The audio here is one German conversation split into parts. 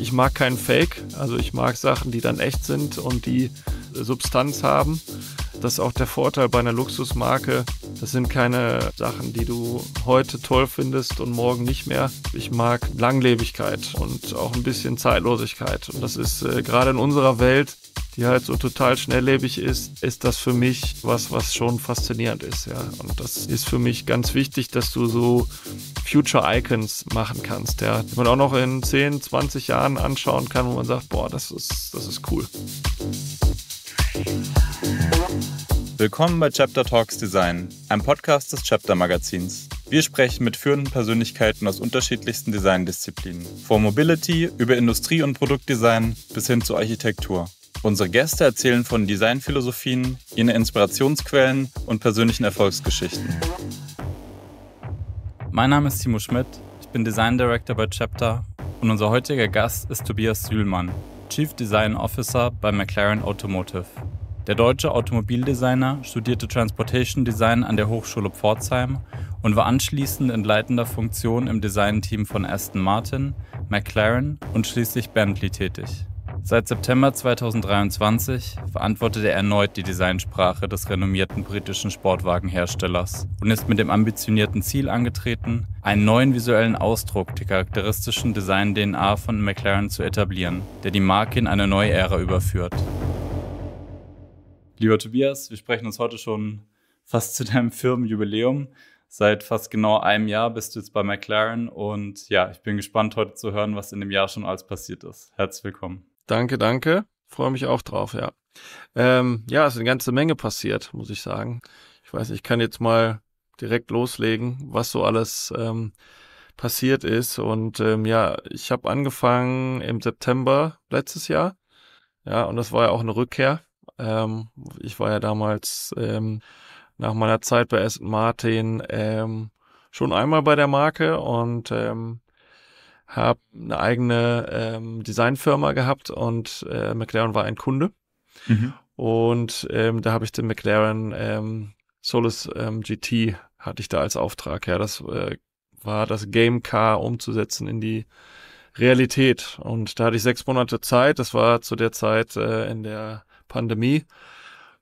Ich mag keinen Fake, also ich mag Sachen, die dann echt sind und die Substanz haben. Das ist auch der Vorteil bei einer Luxusmarke. Das sind keine Sachen, die du heute toll findest und morgen nicht mehr. Ich mag Langlebigkeit und auch ein bisschen Zeitlosigkeit. Und das ist äh, gerade in unserer Welt die halt so total schnelllebig ist, ist das für mich was, was schon faszinierend ist. Ja. Und das ist für mich ganz wichtig, dass du so Future Icons machen kannst, ja. die man auch noch in 10, 20 Jahren anschauen kann, wo man sagt, boah, das ist, das ist cool. Willkommen bei Chapter Talks Design, einem Podcast des Chapter Magazins. Wir sprechen mit führenden Persönlichkeiten aus unterschiedlichsten Designdisziplinen, von Mobility über Industrie- und Produktdesign bis hin zur Architektur. Unsere Gäste erzählen von Designphilosophien, ihren Inspirationsquellen und persönlichen Erfolgsgeschichten. Mein Name ist Timo Schmidt, ich bin Design Director bei Chapter und unser heutiger Gast ist Tobias Sühlmann, Chief Design Officer bei McLaren Automotive. Der deutsche Automobildesigner studierte Transportation Design an der Hochschule Pforzheim und war anschließend in leitender Funktion im Designteam von Aston Martin, McLaren und schließlich Bentley tätig. Seit September 2023 verantwortet er erneut die Designsprache des renommierten britischen Sportwagenherstellers und ist mit dem ambitionierten Ziel angetreten, einen neuen visuellen Ausdruck der charakteristischen Design-DNA von McLaren zu etablieren, der die Marke in eine neue Ära überführt. Lieber Tobias, wir sprechen uns heute schon fast zu deinem Firmenjubiläum. Seit fast genau einem Jahr bist du jetzt bei McLaren und ja, ich bin gespannt, heute zu hören, was in dem Jahr schon alles passiert ist. Herzlich willkommen. Danke, danke. Freue mich auch drauf, ja. Ähm, ja, es ist eine ganze Menge passiert, muss ich sagen. Ich weiß, ich kann jetzt mal direkt loslegen, was so alles ähm, passiert ist. Und ähm, ja, ich habe angefangen im September letztes Jahr. Ja, und das war ja auch eine Rückkehr. Ähm, ich war ja damals ähm, nach meiner Zeit bei Aston Martin ähm, schon einmal bei der Marke und ähm, habe eine eigene ähm, Designfirma gehabt und äh, McLaren war ein Kunde. Mhm. Und ähm, da habe ich den McLaren ähm, Solus ähm, GT hatte ich da als Auftrag. Ja, das äh, war das Game Car umzusetzen in die Realität. Und da hatte ich sechs Monate Zeit. Das war zu der Zeit äh, in der Pandemie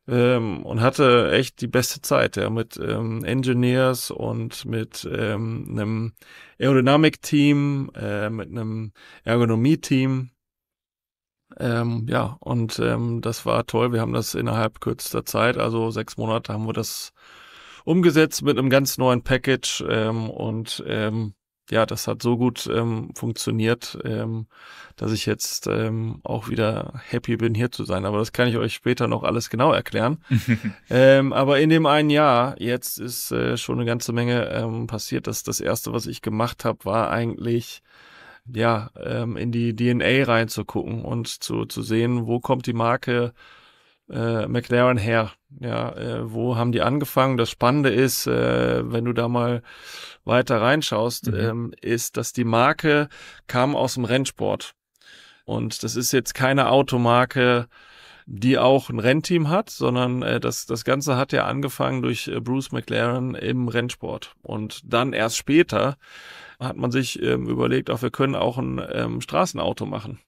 ähm, und hatte echt die beste Zeit, ja, mit ähm, Engineers und mit ähm, einem Aerodynamik-Team, äh, mit einem Ergonomie-Team. Ähm, ja, und ähm, das war toll. Wir haben das innerhalb kürzester Zeit, also sechs Monate, haben wir das umgesetzt mit einem ganz neuen Package ähm, und ähm, ja, das hat so gut ähm, funktioniert, ähm, dass ich jetzt ähm, auch wieder happy bin, hier zu sein. Aber das kann ich euch später noch alles genau erklären. ähm, aber in dem einen Jahr, jetzt ist äh, schon eine ganze Menge ähm, passiert. Das, das Erste, was ich gemacht habe, war eigentlich ja, ähm, in die DNA reinzugucken und zu, zu sehen, wo kommt die Marke äh, McLaren her? Ja, äh, wo haben die angefangen? Das Spannende ist, äh, wenn du da mal weiter reinschaust, mhm. ähm, ist, dass die Marke kam aus dem Rennsport. Und das ist jetzt keine Automarke, die auch ein Rennteam hat, sondern äh, das, das Ganze hat ja angefangen durch äh, Bruce McLaren im Rennsport. Und dann erst später hat man sich ähm, überlegt, auch wir können auch ein ähm, Straßenauto machen.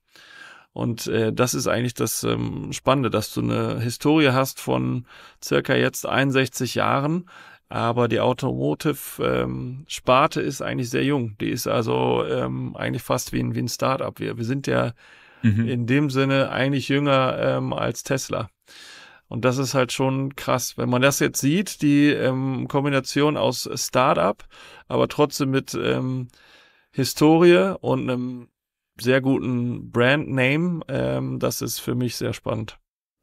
Und äh, das ist eigentlich das ähm, Spannende, dass du eine Historie hast von circa jetzt 61 Jahren, aber die Automotive-Sparte ähm, ist eigentlich sehr jung. Die ist also ähm, eigentlich fast wie ein, wie ein Start-up. Wir, wir sind ja mhm. in dem Sinne eigentlich jünger ähm, als Tesla. Und das ist halt schon krass. Wenn man das jetzt sieht, die ähm, Kombination aus Start-up, aber trotzdem mit ähm, Historie und einem sehr guten Brandname. Ähm, das ist für mich sehr spannend.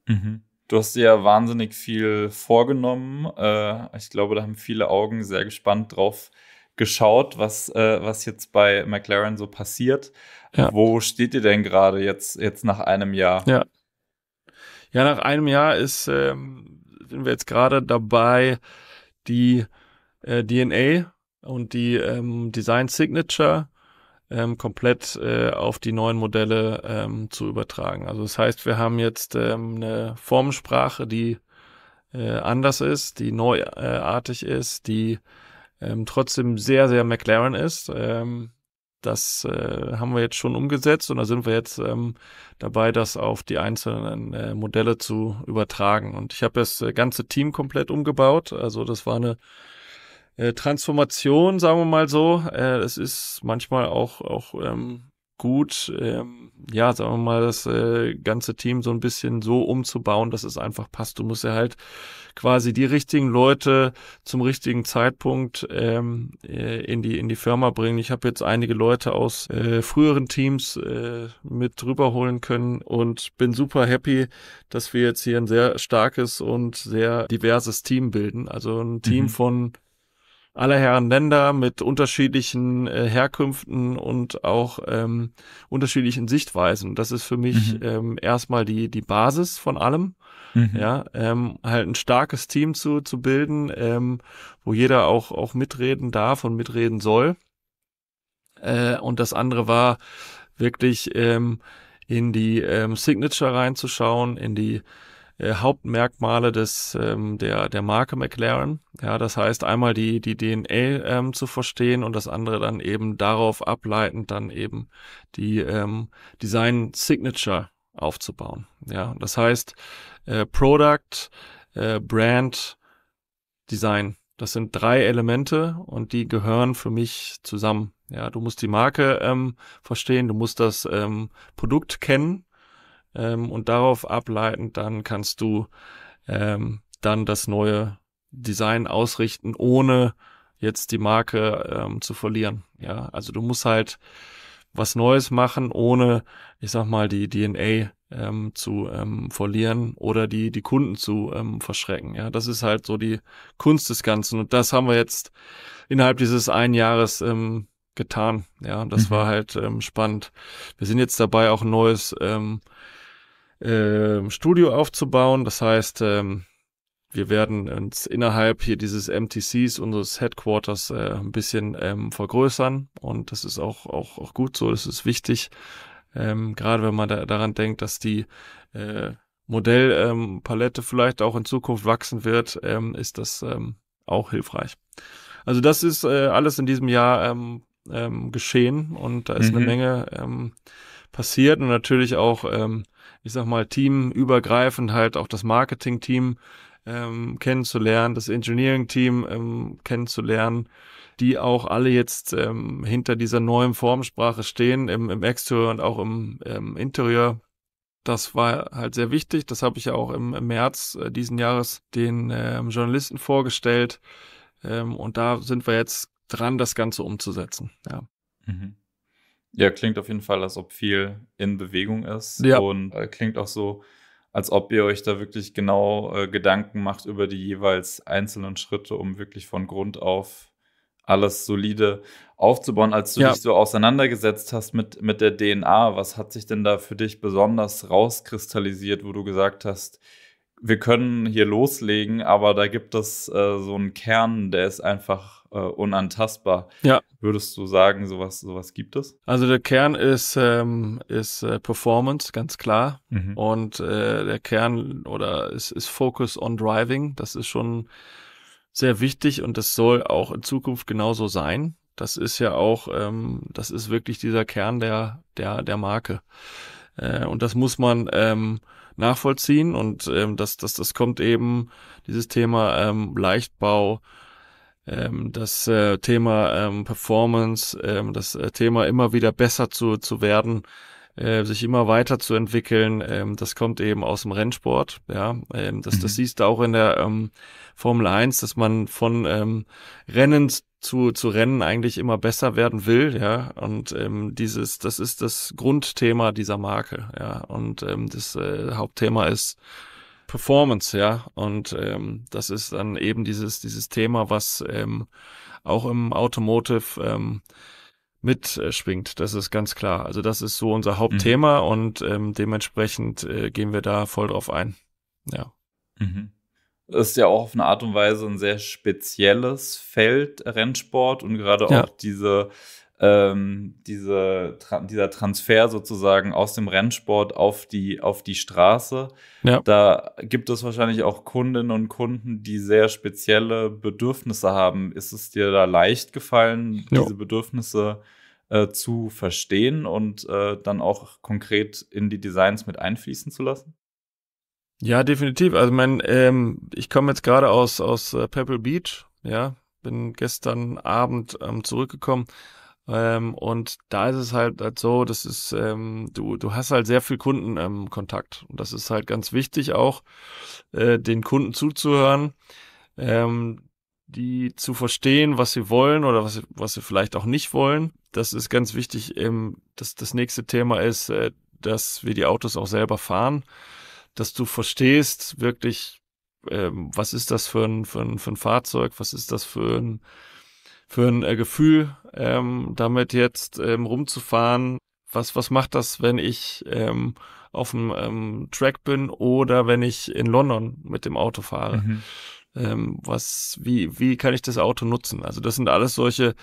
Mhm. Du hast ja wahnsinnig viel vorgenommen. Äh, ich glaube, da haben viele Augen sehr gespannt drauf geschaut, was, äh, was jetzt bei McLaren so passiert. Ja. Wo steht ihr denn gerade jetzt, jetzt nach einem Jahr? Ja. Ja, nach einem Jahr ist, ähm, sind wir jetzt gerade dabei, die äh, DNA und die ähm, Design Signature ähm, komplett äh, auf die neuen Modelle ähm, zu übertragen. Also das heißt, wir haben jetzt ähm, eine Formensprache, die äh, anders ist, die neuartig äh, ist, die ähm, trotzdem sehr, sehr McLaren ist. Ähm, das äh, haben wir jetzt schon umgesetzt und da sind wir jetzt ähm, dabei, das auf die einzelnen äh, Modelle zu übertragen. Und ich habe das äh, ganze Team komplett umgebaut. Also das war eine äh, Transformation, sagen wir mal so. Äh, es ist manchmal auch, auch ähm, gut, ähm, ja, sagen wir mal, das äh, ganze Team so ein bisschen so umzubauen, dass es einfach passt. Du musst ja halt quasi die richtigen Leute zum richtigen Zeitpunkt ähm, äh, in die in die Firma bringen. Ich habe jetzt einige Leute aus äh, früheren Teams äh, mit rüberholen können und bin super happy, dass wir jetzt hier ein sehr starkes und sehr diverses Team bilden. Also ein Team mhm. von aller Herren Länder mit unterschiedlichen äh, Herkünften und auch ähm, unterschiedlichen Sichtweisen. Das ist für mich mhm. ähm, erstmal die, die Basis von allem. Mhm. Ja, ähm, halt ein starkes Team zu, zu bilden, ähm, wo jeder auch, auch mitreden darf und mitreden soll. Äh, und das andere war wirklich ähm, in die ähm, Signature reinzuschauen, in die äh, Hauptmerkmale des, ähm, der, der Marke McLaren. Ja, das heißt einmal die, die DNA ähm, zu verstehen und das andere dann eben darauf ableitend dann eben die ähm, Design Signature aufzubauen. Ja, das heißt äh, Product, äh, Brand, Design. Das sind drei Elemente und die gehören für mich zusammen. Ja, du musst die Marke ähm, verstehen, du musst das ähm, Produkt kennen ähm, und darauf ableitend dann kannst du ähm, dann das neue Design ausrichten, ohne jetzt die Marke ähm, zu verlieren. Ja, also du musst halt was Neues machen, ohne, ich sag mal, die DNA ähm, zu ähm, verlieren oder die, die Kunden zu ähm, verschrecken. Ja, das ist halt so die Kunst des Ganzen. Und das haben wir jetzt innerhalb dieses einen Jahres ähm, getan. Ja, das mhm. war halt ähm, spannend. Wir sind jetzt dabei, auch ein neues ähm, ähm, Studio aufzubauen. Das heißt, ähm, wir werden uns innerhalb hier dieses MTCs, unseres Headquarters, äh, ein bisschen ähm, vergrößern. Und das ist auch, auch, auch gut so, das ist wichtig. Ähm, gerade wenn man da, daran denkt, dass die äh, Modellpalette ähm, vielleicht auch in Zukunft wachsen wird, ähm, ist das ähm, auch hilfreich. Also das ist äh, alles in diesem Jahr ähm, ähm, geschehen und da ist mhm. eine Menge ähm, passiert und natürlich auch ähm, ich sag mal, teamübergreifend halt auch das Marketing-Team ähm, kennenzulernen, das Engineering-Team ähm, kennenzulernen, die auch alle jetzt ähm, hinter dieser neuen Formsprache stehen, im, im Exterior und auch im ähm, Interieur. Das war halt sehr wichtig. Das habe ich ja auch im, im März äh, diesen Jahres den ähm, Journalisten vorgestellt. Ähm, und da sind wir jetzt dran, das Ganze umzusetzen. Ja. Mhm. Ja, klingt auf jeden Fall, als ob viel in Bewegung ist. Ja. Und äh, klingt auch so, als ob ihr euch da wirklich genau äh, Gedanken macht über die jeweils einzelnen Schritte, um wirklich von Grund auf alles solide aufzubauen, als du ja. dich so auseinandergesetzt hast mit, mit der DNA. Was hat sich denn da für dich besonders rauskristallisiert, wo du gesagt hast, wir können hier loslegen, aber da gibt es äh, so einen Kern, der ist einfach äh, unantastbar. Ja. Würdest du sagen, sowas, sowas gibt es? Also der Kern ist, ähm, ist äh, Performance, ganz klar. Mhm. Und äh, der Kern oder ist, ist Focus on Driving. Das ist schon sehr wichtig und das soll auch in Zukunft genauso sein. Das ist ja auch, ähm, das ist wirklich dieser Kern der, der, der Marke. Äh, und das muss man ähm, nachvollziehen und ähm, das, das, das kommt eben, dieses Thema ähm, Leichtbau, ähm, das äh, Thema ähm, Performance, ähm, das äh, Thema immer wieder besser zu, zu werden, äh, sich immer weiter zu entwickeln, ähm, das kommt eben aus dem Rennsport. Ja, ähm, das, mhm. das siehst du auch in der ähm, Formel 1, dass man von ähm, Rennen zu, zu Rennen eigentlich immer besser werden will, ja. Und ähm, dieses, das ist das Grundthema dieser Marke, ja. Und ähm, das äh, Hauptthema ist Performance, ja. Und ähm, das ist dann eben dieses, dieses Thema, was ähm, auch im Automotive ähm, mitschwingt. Äh, das ist ganz klar. Also das ist so unser mhm. Hauptthema mhm. und ähm, dementsprechend äh, gehen wir da voll drauf ein. Ja. Mhm. ist ja auch auf eine Art und Weise ein sehr spezielles Feld, Rennsport und gerade ja. auch diese ähm, diese, tra dieser Transfer sozusagen aus dem Rennsport auf die, auf die Straße. Ja. Da gibt es wahrscheinlich auch Kundinnen und Kunden, die sehr spezielle Bedürfnisse haben. Ist es dir da leicht gefallen, jo. diese Bedürfnisse äh, zu verstehen und äh, dann auch konkret in die Designs mit einfließen zu lassen? Ja, definitiv. Also mein, ähm, ich komme jetzt gerade aus aus äh, Pebble Beach, ja, bin gestern Abend ähm, zurückgekommen ähm, und da ist es halt, halt so, das ist, ähm, du, du hast halt sehr viel Kundenkontakt. Ähm, und das ist halt ganz wichtig auch, äh, den Kunden zuzuhören, ähm, die zu verstehen, was sie wollen oder was, was sie vielleicht auch nicht wollen. Das ist ganz wichtig. Ähm, das, das nächste Thema ist, äh, dass wir die Autos auch selber fahren, dass du verstehst wirklich, ähm, was ist das für ein, für, ein, für ein Fahrzeug, was ist das für ein für ein äh, Gefühl, ähm, damit jetzt ähm, rumzufahren? Was, was macht das, wenn ich ähm, auf dem ähm, Track bin oder wenn ich in London mit dem Auto fahre? Mhm. Ähm, was, wie, wie kann ich das Auto nutzen? Also das sind alles solche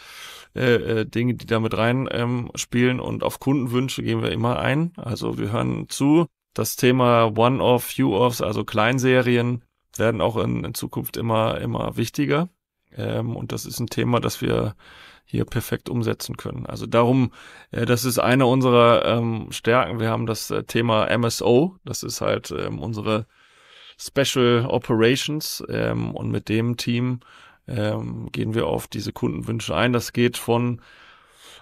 äh, äh, Dinge, die damit rein ähm, spielen und auf Kundenwünsche gehen wir immer ein. Also wir hören zu. Das Thema One-Off, Few-Offs, also Kleinserien werden auch in, in Zukunft immer, immer wichtiger. Ähm, und das ist ein Thema, das wir hier perfekt umsetzen können. Also darum, äh, das ist eine unserer ähm, Stärken. Wir haben das äh, Thema MSO, das ist halt ähm, unsere Special Operations ähm, und mit dem Team ähm, gehen wir auf diese Kundenwünsche ein. Das geht von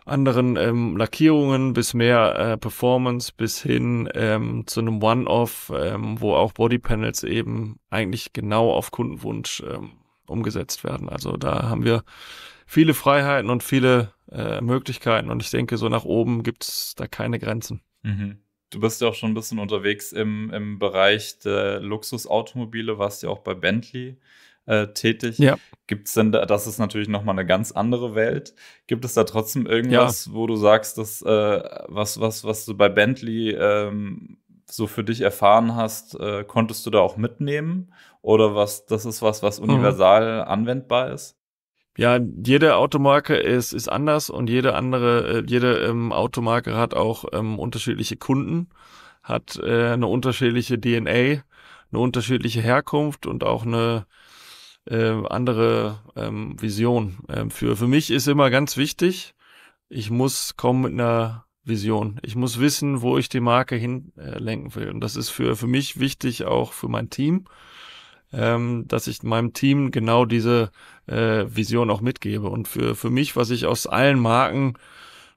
anderen ähm, Lackierungen bis mehr äh, Performance bis hin ähm, zu einem One-Off, ähm, wo auch Bodypanels eben eigentlich genau auf Kundenwunsch ähm, umgesetzt werden. Also da haben wir viele Freiheiten und viele äh, Möglichkeiten und ich denke, so nach oben gibt es da keine Grenzen. Mhm. Du bist ja auch schon ein bisschen unterwegs im, im Bereich der Luxusautomobile, warst ja auch bei Bentley äh, tätig. Ja. Gibt es denn, da, das ist natürlich nochmal eine ganz andere Welt. Gibt es da trotzdem irgendwas, ja. wo du sagst, dass äh, was, was, was du bei Bentley ähm, so für dich erfahren hast, äh, konntest du da auch mitnehmen? Oder was, das ist was, was mhm. universal mhm. anwendbar ist? Ja, jede Automarke ist, ist anders und jede andere, äh, jede ähm, Automarke hat auch ähm, unterschiedliche Kunden, hat äh, eine unterschiedliche DNA, eine unterschiedliche Herkunft und auch eine äh, andere ähm, Vision. Ähm, für, für mich ist immer ganz wichtig, ich muss kommen mit einer Vision. Ich muss wissen, wo ich die Marke hinlenken äh, will. Und das ist für, für mich wichtig, auch für mein Team, ähm, dass ich meinem Team genau diese äh, Vision auch mitgebe. Und für, für mich, was ich aus allen Marken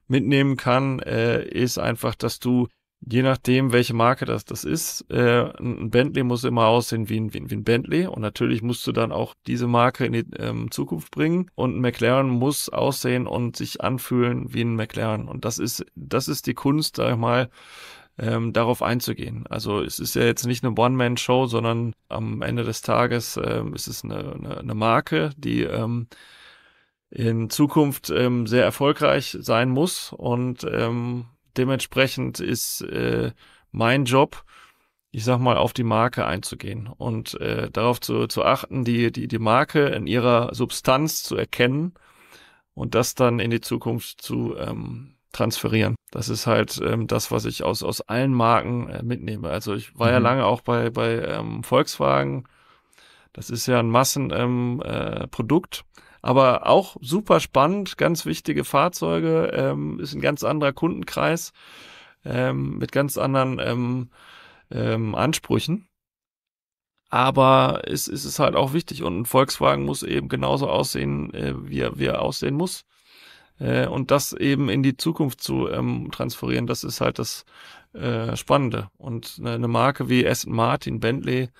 mitnehmen kann, äh, ist einfach, dass du je nachdem, welche Marke das, das ist, äh, ein Bentley muss immer aussehen wie ein, wie, wie ein Bentley und natürlich musst du dann auch diese Marke in die ähm, Zukunft bringen und ein McLaren muss aussehen und sich anfühlen wie ein McLaren und das ist, das ist die Kunst, sag ich mal, ähm, darauf einzugehen. Also es ist ja jetzt nicht eine One-Man-Show, sondern am Ende des Tages ähm, ist es eine, eine, eine Marke, die ähm, in Zukunft ähm, sehr erfolgreich sein muss und ähm, dementsprechend ist äh, mein Job, ich sag mal, auf die Marke einzugehen und äh, darauf zu, zu achten, die, die, die Marke in ihrer Substanz zu erkennen und das dann in die Zukunft zu ähm, transferieren. Das ist halt ähm, das, was ich aus, aus allen Marken äh, mitnehme. Also ich war mhm. ja lange auch bei, bei ähm, Volkswagen. Das ist ja ein Massenprodukt. Ähm, äh, Produkt. Aber auch super spannend, ganz wichtige Fahrzeuge, ähm, ist ein ganz anderer Kundenkreis ähm, mit ganz anderen ähm, ähm, Ansprüchen. Aber es, es ist halt auch wichtig und ein Volkswagen muss eben genauso aussehen, äh, wie, er, wie er aussehen muss. Äh, und das eben in die Zukunft zu ähm, transferieren, das ist halt das äh, Spannende. Und eine Marke wie Aston Martin, Bentley,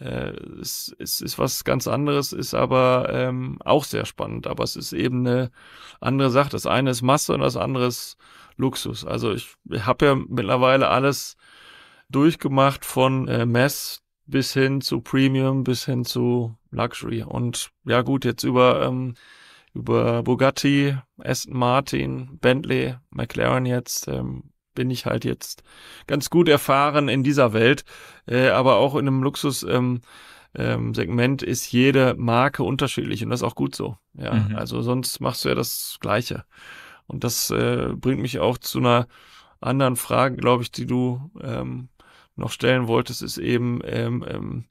äh, es, es ist was ganz anderes, ist aber ähm, auch sehr spannend. Aber es ist eben eine andere Sache. Das eine ist Masse und das andere ist Luxus. Also ich, ich habe ja mittlerweile alles durchgemacht von äh, Mess bis hin zu Premium, bis hin zu Luxury. Und ja gut, jetzt über, ähm, über Bugatti, Aston Martin, Bentley, McLaren jetzt ähm, bin ich halt jetzt ganz gut erfahren in dieser Welt. Äh, aber auch in einem Luxus. Ähm, ähm, ist jede Marke unterschiedlich und das ist auch gut so. Ja, mhm. also sonst machst du ja das Gleiche. Und das äh, bringt mich auch zu einer anderen Frage, glaube ich, die du ähm, noch stellen wolltest, ist eben, ähm, ähm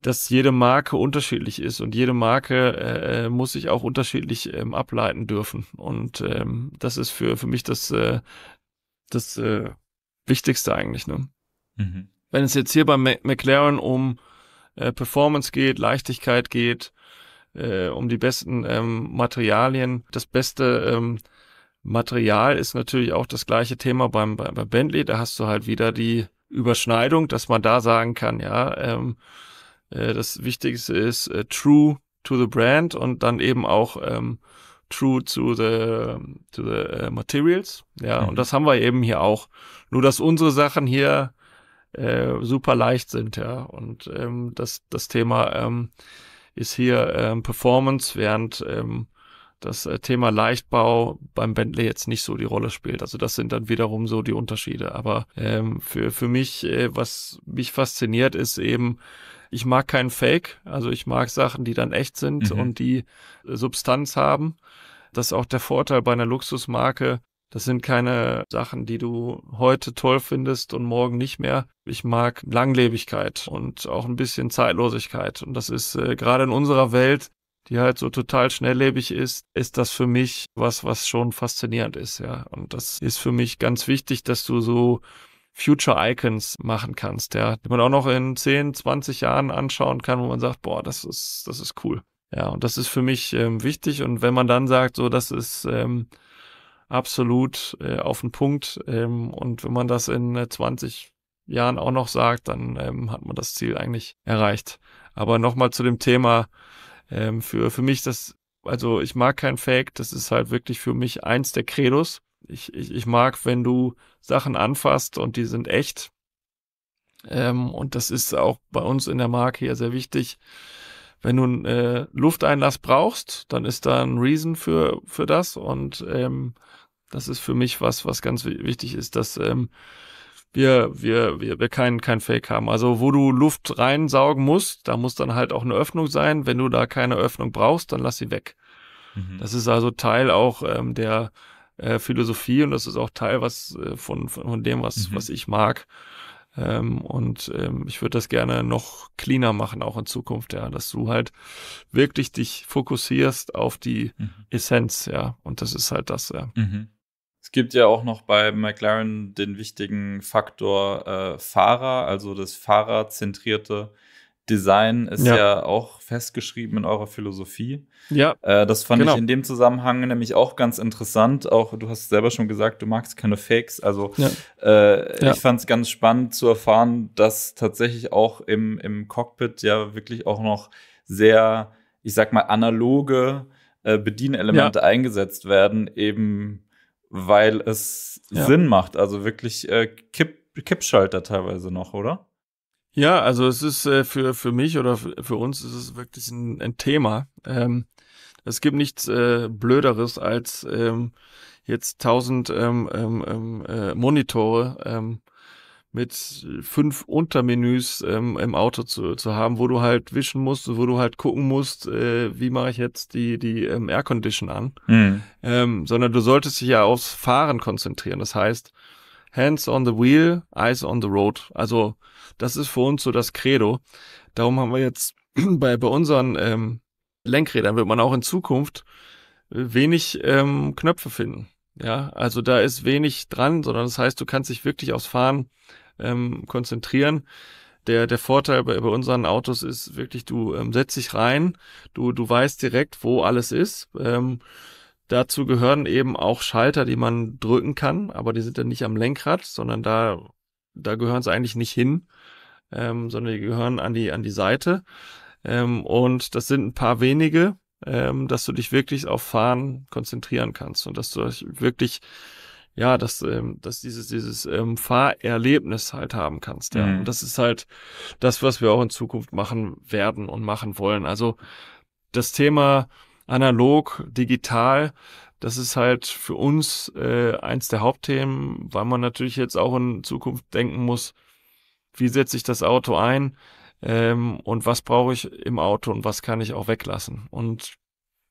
dass jede Marke unterschiedlich ist und jede Marke äh, äh muss sich auch unterschiedlich ähm, ableiten dürfen. Und ähm, das ist für, für mich das äh, das äh, Wichtigste eigentlich. Ne? Mhm. Wenn es jetzt hier bei McLaren um äh, Performance geht, Leichtigkeit geht, äh, um die besten ähm, Materialien, das beste ähm, Material ist natürlich auch das gleiche Thema beim, beim, beim Bentley. Da hast du halt wieder die Überschneidung, dass man da sagen kann, ja, ähm, äh, das Wichtigste ist äh, true to the brand und dann eben auch ähm, true to the, to the uh, materials. Ja, mhm. und das haben wir eben hier auch. Nur, dass unsere Sachen hier äh, super leicht sind, ja. Und ähm, das, das Thema ähm, ist hier ähm, Performance, während ähm, das äh, Thema Leichtbau beim Bentley jetzt nicht so die Rolle spielt. Also das sind dann wiederum so die Unterschiede. Aber ähm, für, für mich, äh, was mich fasziniert, ist eben, ich mag keinen Fake, also ich mag Sachen, die dann echt sind mhm. und die äh, Substanz haben. Das ist auch der Vorteil bei einer Luxusmarke. Das sind keine Sachen, die du heute toll findest und morgen nicht mehr. Ich mag Langlebigkeit und auch ein bisschen Zeitlosigkeit. Und das ist äh, gerade in unserer Welt, die halt so total schnelllebig ist, ist das für mich was, was schon faszinierend ist, ja. Und das ist für mich ganz wichtig, dass du so Future Icons machen kannst, ja, die man auch noch in 10, 20 Jahren anschauen kann, wo man sagt, boah, das ist, das ist cool. Ja, und das ist für mich ähm, wichtig. Und wenn man dann sagt, so, das ist ähm, absolut äh, auf den Punkt, ähm, und wenn man das in 20 äh, Jahren auch noch sagt, dann ähm, hat man das Ziel eigentlich erreicht. Aber nochmal zu dem Thema, ähm, für, für mich das, also ich mag kein Fake, das ist halt wirklich für mich eins der Credos. Ich, ich, ich mag, wenn du Sachen anfasst und die sind echt. Ähm, und das ist auch bei uns in der Marke ja sehr wichtig. Wenn du einen äh, Lufteinlass brauchst, dann ist da ein Reason für, für das. Und ähm, das ist für mich was, was ganz wichtig ist, dass ähm, wir, wir, wir, wir keinen kein Fake haben. Also wo du Luft reinsaugen musst, da muss dann halt auch eine Öffnung sein. Wenn du da keine Öffnung brauchst, dann lass sie weg. Mhm. Das ist also Teil auch ähm, der äh, Philosophie und das ist auch Teil was äh, von, von dem, was, mhm. was ich mag. Ähm, und ähm, ich würde das gerne noch cleaner machen, auch in Zukunft, ja, dass du halt wirklich dich fokussierst auf die mhm. Essenz, ja. Und das ist halt das, ja. Mhm. Es gibt ja auch noch bei McLaren den wichtigen Faktor äh, Fahrer, also das fahrerzentrierte Design ist ja. ja, auch festgeschrieben in eurer Philosophie. Ja. Äh, das fand genau. ich in dem Zusammenhang nämlich auch ganz interessant. Auch du hast selber schon gesagt, du magst keine Fakes. Also ja. Äh, ja. ich fand es ganz spannend zu erfahren, dass tatsächlich auch im, im Cockpit ja wirklich auch noch sehr, ich sag mal, analoge äh, Bedienelemente eingesetzt werden, eben weil es Sinn macht. Also wirklich äh, Kipp Kippschalter teilweise noch, oder? Ja, also es ist äh, für, für mich oder für uns ist es wirklich ein, ein Thema. Ähm, es gibt nichts äh, Blöderes als ähm, jetzt tausend ähm, ähm, ähm, äh, Monitore ähm, mit fünf Untermenüs ähm, im Auto zu, zu haben, wo du halt wischen musst, wo du halt gucken musst, äh, wie mache ich jetzt die, die ähm, Aircondition an. Mhm. Ähm, sondern du solltest dich ja aufs Fahren konzentrieren. Das heißt, Hands on the wheel, eyes on the road. Also das ist für uns so das Credo. Darum haben wir jetzt bei, bei unseren ähm, Lenkrädern wird man auch in Zukunft äh, wenig ähm, Knöpfe finden. Ja, also da ist wenig dran, sondern das heißt, du kannst dich wirklich aufs Fahren ähm, konzentrieren. Der, der Vorteil bei, bei unseren Autos ist wirklich, du ähm, setzt dich rein, du, du weißt direkt, wo alles ist. Ähm, Dazu gehören eben auch Schalter, die man drücken kann, aber die sind dann nicht am Lenkrad, sondern da, da gehören sie eigentlich nicht hin, ähm, sondern die gehören an die, an die Seite. Ähm, und das sind ein paar wenige, ähm, dass du dich wirklich auf Fahren konzentrieren kannst und dass du dich wirklich, ja, dass, ähm, dass dieses, dieses ähm, Fahrerlebnis halt haben kannst. Ja. Mhm. Und das ist halt das, was wir auch in Zukunft machen werden und machen wollen. Also das Thema analog, digital. Das ist halt für uns äh, eins der Hauptthemen, weil man natürlich jetzt auch in Zukunft denken muss, wie setze ich das Auto ein ähm, und was brauche ich im Auto und was kann ich auch weglassen. Und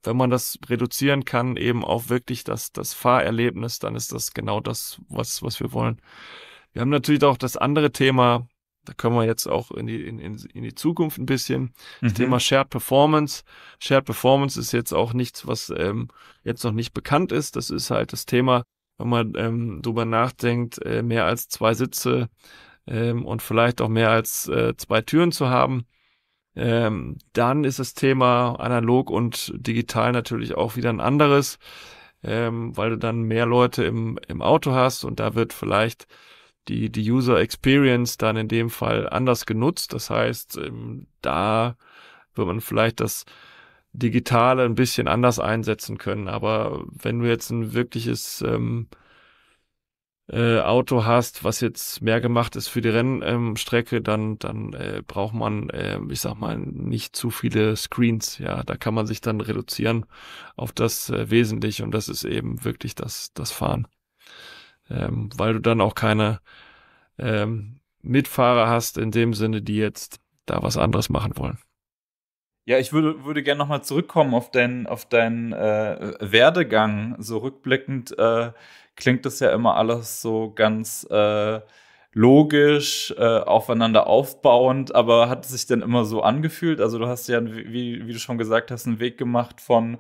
wenn man das reduzieren kann, eben auch wirklich das, das Fahrerlebnis, dann ist das genau das, was, was wir wollen. Wir haben natürlich auch das andere Thema da können wir jetzt auch in die, in, in, die Zukunft ein bisschen. Das mhm. Thema Shared Performance. Shared Performance ist jetzt auch nichts, was ähm, jetzt noch nicht bekannt ist. Das ist halt das Thema, wenn man ähm, drüber nachdenkt, äh, mehr als zwei Sitze ähm, und vielleicht auch mehr als äh, zwei Türen zu haben. Ähm, dann ist das Thema analog und digital natürlich auch wieder ein anderes, ähm, weil du dann mehr Leute im, im Auto hast und da wird vielleicht die, die User Experience dann in dem Fall anders genutzt. Das heißt, ähm, da wird man vielleicht das Digitale ein bisschen anders einsetzen können. Aber wenn du jetzt ein wirkliches ähm, äh, Auto hast, was jetzt mehr gemacht ist für die Rennstrecke, ähm, dann, dann äh, braucht man, äh, ich sag mal, nicht zu viele Screens. Ja, da kann man sich dann reduzieren auf das äh, Wesentliche und das ist eben wirklich das, das Fahren ähm, weil du dann auch keine ähm, Mitfahrer hast in dem Sinne, die jetzt da was anderes machen wollen. Ja, ich würde, würde gerne nochmal zurückkommen auf deinen auf dein, äh, Werdegang. So rückblickend äh, klingt das ja immer alles so ganz äh, logisch, äh, aufeinander aufbauend, aber hat es sich denn immer so angefühlt? Also du hast ja, wie, wie du schon gesagt hast, einen Weg gemacht von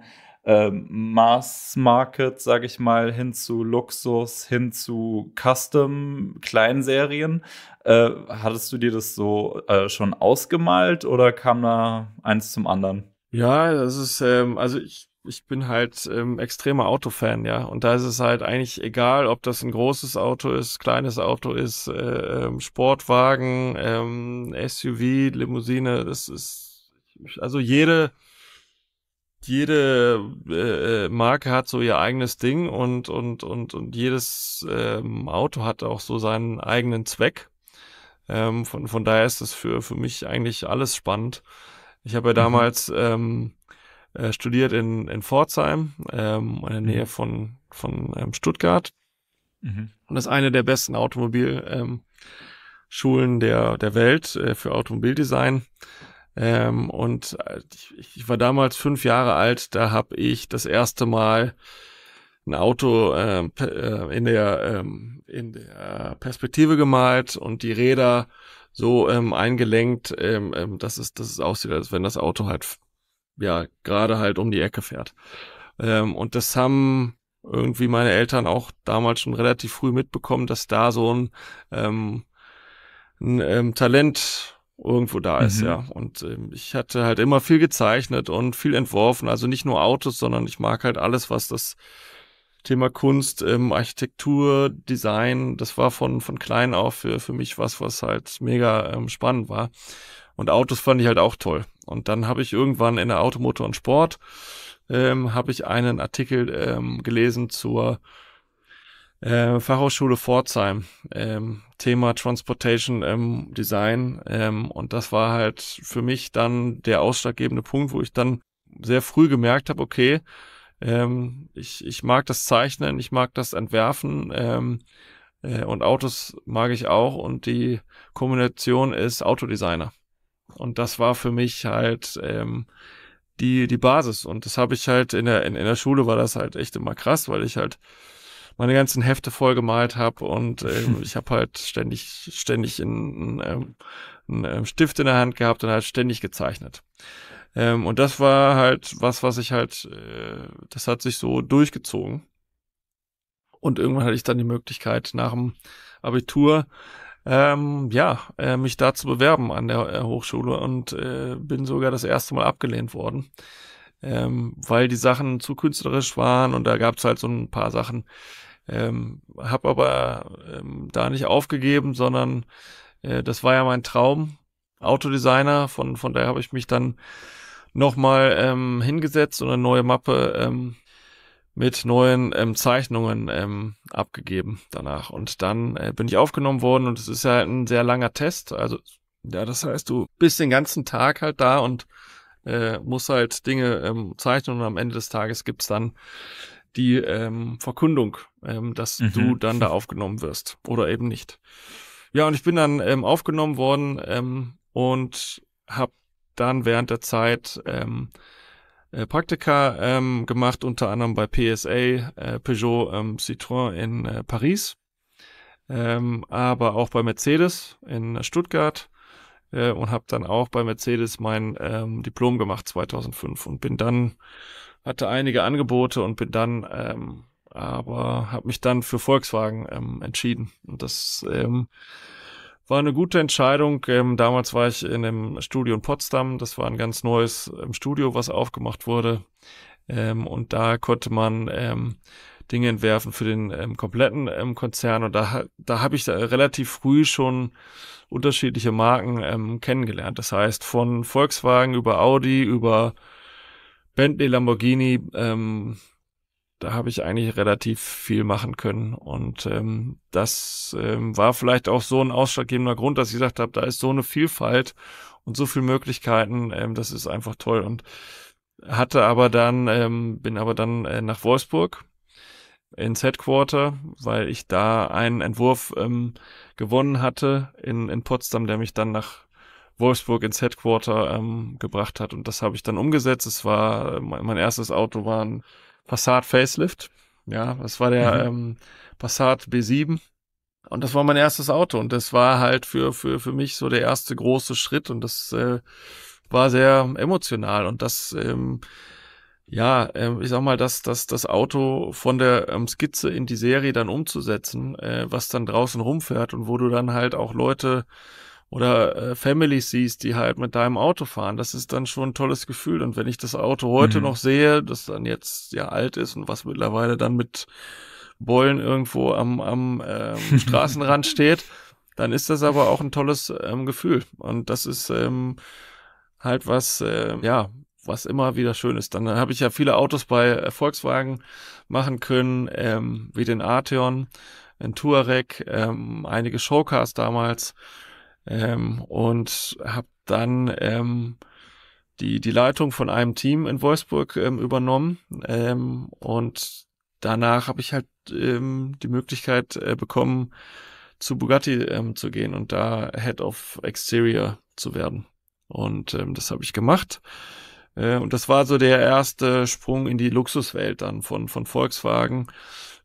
ähm, Mass-Market, sage ich mal, hin zu Luxus, hin zu Custom-Kleinserien. Äh, hattest du dir das so äh, schon ausgemalt oder kam da eins zum anderen? Ja, das ist, ähm, also ich, ich bin halt ähm, extremer Autofan, ja. Und da ist es halt eigentlich egal, ob das ein großes Auto ist, kleines Auto ist, äh, ähm, Sportwagen, ähm, SUV, Limousine, das ist, also jede, jede äh, äh, Marke hat so ihr eigenes Ding und, und, und, und jedes ähm, Auto hat auch so seinen eigenen Zweck. Ähm, von, von daher ist das für, für mich eigentlich alles spannend. Ich habe ja mhm. damals mhm. ähm, äh, studiert in, in Pforzheim, ähm, in der Nähe mhm. von, von ähm, Stuttgart. Mhm. Und das ist eine der besten Automobilschulen ähm, Schulen der, der Welt äh, für Automobildesign. Ähm, und äh, ich, ich, war damals fünf Jahre alt, da habe ich das erste Mal ein Auto ähm, äh, in, der, ähm, in der Perspektive gemalt und die Räder so ähm, eingelenkt, ähm, ähm, dass, es, dass es aussieht, als wenn das Auto halt ja gerade halt um die Ecke fährt. Ähm, und das haben irgendwie meine Eltern auch damals schon relativ früh mitbekommen, dass da so ein, ähm, ein ähm, Talent irgendwo da ist, mhm. ja. Und äh, ich hatte halt immer viel gezeichnet und viel entworfen, also nicht nur Autos, sondern ich mag halt alles, was das Thema Kunst, ähm, Architektur, Design, das war von, von klein auf für, für mich was, was halt mega ähm, spannend war. Und Autos fand ich halt auch toll. Und dann habe ich irgendwann in der Automotor und Sport ähm, habe ich einen Artikel ähm, gelesen zur äh, Fachhochschule Pforzheim, ähm, Thema Transportation ähm, Design. Ähm, und das war halt für mich dann der ausschlaggebende Punkt, wo ich dann sehr früh gemerkt habe, okay, ähm, ich, ich mag das Zeichnen, ich mag das Entwerfen ähm, äh, und Autos mag ich auch. Und die Kombination ist Autodesigner. Und das war für mich halt ähm, die, die Basis. Und das habe ich halt in der, in, in der Schule war das halt echt immer krass, weil ich halt meine ganzen Hefte vollgemalt habe und ähm, ich habe halt ständig, ständig in, ähm, einen ähm, Stift in der Hand gehabt und halt ständig gezeichnet. Ähm, und das war halt was, was ich halt, äh, das hat sich so durchgezogen. Und irgendwann hatte ich dann die Möglichkeit, nach dem Abitur, ähm, ja, äh, mich da zu bewerben an der äh, Hochschule und äh, bin sogar das erste Mal abgelehnt worden, ähm, weil die Sachen zu künstlerisch waren und da gab es halt so ein paar Sachen, ähm, habe aber ähm, da nicht aufgegeben, sondern äh, das war ja mein Traum, Autodesigner. Von, von daher habe ich mich dann nochmal ähm, hingesetzt und eine neue Mappe ähm, mit neuen ähm, Zeichnungen ähm, abgegeben danach. Und dann äh, bin ich aufgenommen worden und es ist ja halt ein sehr langer Test. Also ja, das heißt, du bist den ganzen Tag halt da und äh, musst halt Dinge ähm, zeichnen und am Ende des Tages gibt's dann die ähm, Verkündung, ähm, dass mhm. du dann da aufgenommen wirst oder eben nicht. Ja, und ich bin dann ähm, aufgenommen worden ähm, und habe dann während der Zeit ähm, äh, Praktika ähm, gemacht, unter anderem bei PSA, äh, Peugeot ähm, Citroën in äh, Paris, ähm, aber auch bei Mercedes in äh, Stuttgart äh, und habe dann auch bei Mercedes mein ähm, Diplom gemacht 2005 und bin dann hatte einige Angebote und bin dann, ähm, aber habe mich dann für Volkswagen ähm, entschieden. Und das ähm, war eine gute Entscheidung. Ähm, damals war ich in einem Studio in Potsdam. Das war ein ganz neues ähm, Studio, was aufgemacht wurde. Ähm, und da konnte man ähm, Dinge entwerfen für den ähm, kompletten ähm, Konzern. Und da, da habe ich da äh, relativ früh schon unterschiedliche Marken ähm, kennengelernt. Das heißt, von Volkswagen über Audi, über Bentley, Lamborghini, ähm, da habe ich eigentlich relativ viel machen können. Und ähm, das ähm, war vielleicht auch so ein ausschlaggebender Grund, dass ich gesagt habe, da ist so eine Vielfalt und so viele Möglichkeiten, ähm, das ist einfach toll. Und hatte aber dann, ähm, bin aber dann äh, nach Wolfsburg ins Headquarter, weil ich da einen Entwurf ähm, gewonnen hatte in, in Potsdam, der mich dann nach Wolfsburg ins Headquarter ähm, gebracht hat. Und das habe ich dann umgesetzt. Es war, äh, mein erstes Auto war ein Passat Facelift. Ja, das war der mhm. ähm, Passat B7. Und das war mein erstes Auto. Und das war halt für, für, für mich so der erste große Schritt. Und das äh, war sehr emotional. Und das, ähm, ja, ähm, ich sag mal, das, das, das Auto von der ähm, Skizze in die Serie dann umzusetzen, äh, was dann draußen rumfährt und wo du dann halt auch Leute oder äh, Family siehst, die halt mit deinem Auto fahren, das ist dann schon ein tolles Gefühl. Und wenn ich das Auto heute mhm. noch sehe, das dann jetzt ja alt ist und was mittlerweile dann mit Beulen irgendwo am, am ähm, Straßenrand steht, dann ist das aber auch ein tolles ähm, Gefühl. Und das ist ähm, halt was, äh, ja, was immer wieder schön ist. Dann habe ich ja viele Autos bei äh, Volkswagen machen können, ähm, wie den Arteon, den Touareg, ähm, einige Showcars damals ähm, und habe dann ähm, die, die Leitung von einem Team in Wolfsburg ähm, übernommen ähm, und danach habe ich halt ähm, die Möglichkeit äh, bekommen, zu Bugatti ähm, zu gehen und da Head of Exterior zu werden. Und ähm, das habe ich gemacht. Äh, und das war so der erste Sprung in die Luxuswelt dann von, von Volkswagen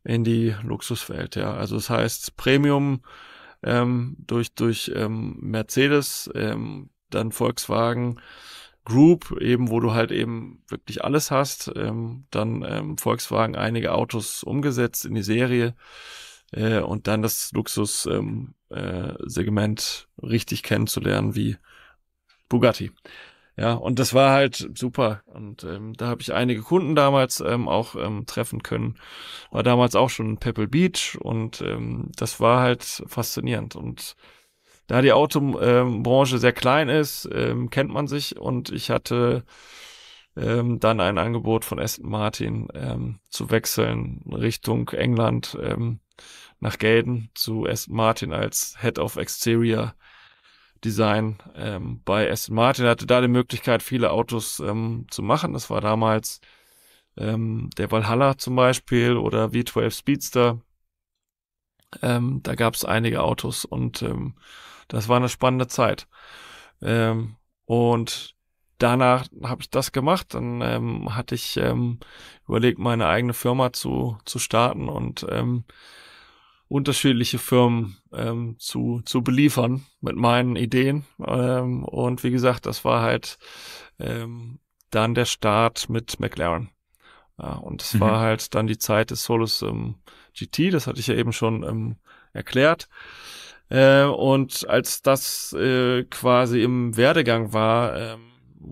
in die Luxuswelt, ja. Also das heißt Premium ähm, durch, durch ähm, Mercedes, ähm, dann Volkswagen Group, eben wo du halt eben wirklich alles hast. Ähm, dann ähm, Volkswagen einige Autos umgesetzt in die Serie äh, und dann das Luxus-Segment ähm, äh, Segment richtig kennenzulernen wie Bugatti. Ja, und das war halt super. Und ähm, da habe ich einige Kunden damals ähm, auch ähm, treffen können. War damals auch schon in Pebble Beach und ähm, das war halt faszinierend. Und da die Autobranche sehr klein ist, ähm, kennt man sich und ich hatte ähm, dann ein Angebot von Aston Martin ähm, zu wechseln Richtung England ähm, nach Gelden zu Aston Martin als Head of Exterior Design ähm, bei Aston Martin. Er hatte da die Möglichkeit, viele Autos ähm, zu machen. Das war damals ähm, der Valhalla zum Beispiel oder V12 Speedster. Ähm, da gab es einige Autos und ähm, das war eine spannende Zeit. Ähm, und danach habe ich das gemacht. Dann ähm, hatte ich ähm, überlegt, meine eigene Firma zu, zu starten und ähm, unterschiedliche Firmen ähm, zu, zu beliefern mit meinen Ideen. Ähm, und wie gesagt, das war halt ähm, dann der Start mit McLaren. Ja, und es mhm. war halt dann die Zeit des Solus ähm, GT, das hatte ich ja eben schon ähm, erklärt. Äh, und als das äh, quasi im Werdegang war, äh,